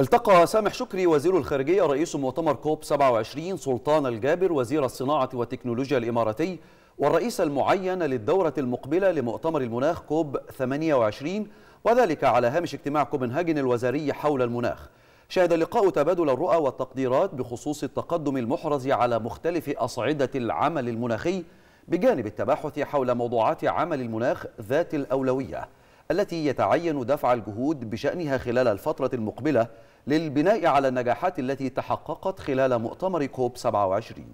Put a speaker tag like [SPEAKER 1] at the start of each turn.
[SPEAKER 1] التقى سامح شكري وزير الخارجية رئيس مؤتمر كوب 27 سلطان الجابر وزير الصناعة والتكنولوجيا الإماراتي والرئيس المعين للدورة المقبلة لمؤتمر المناخ كوب 28 وذلك على هامش اجتماع كوبنهاجن الوزاري حول المناخ شهد اللقاء تبادل الرؤى والتقديرات بخصوص التقدم المحرز على مختلف أصعدة العمل المناخي بجانب التباحث حول موضوعات عمل المناخ ذات الأولوية التي يتعين دفع الجهود بشأنها خلال الفترة المقبلة للبناء على النجاحات التي تحققت خلال مؤتمر كوب 27